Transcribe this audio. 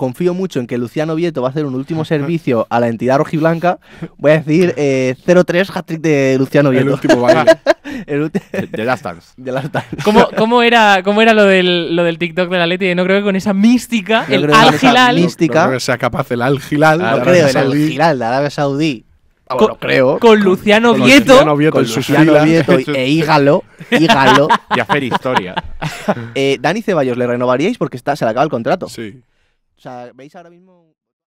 confío mucho en que Luciano Vieto va a hacer un último servicio a la entidad rojiblanca. Voy a decir eh, 0-3 hat-trick de Luciano Vieto. El último baile. el de Last Dance. De ¿Cómo, cómo era, cómo era lo, del, lo del TikTok de la Leti? No creo que con esa mística, el al No, creo que sea capaz el al no creo, el al de Arabia Saudí. Ah, creo. Con Luciano Vieto. Con Luciano Vieto, con Vieto e Hígalo. Hígalo. y hacer historia. Eh, Dani Ceballos, ¿le renovaríais porque está, se le acaba el contrato? Sí. O sea, veis ahora mismo...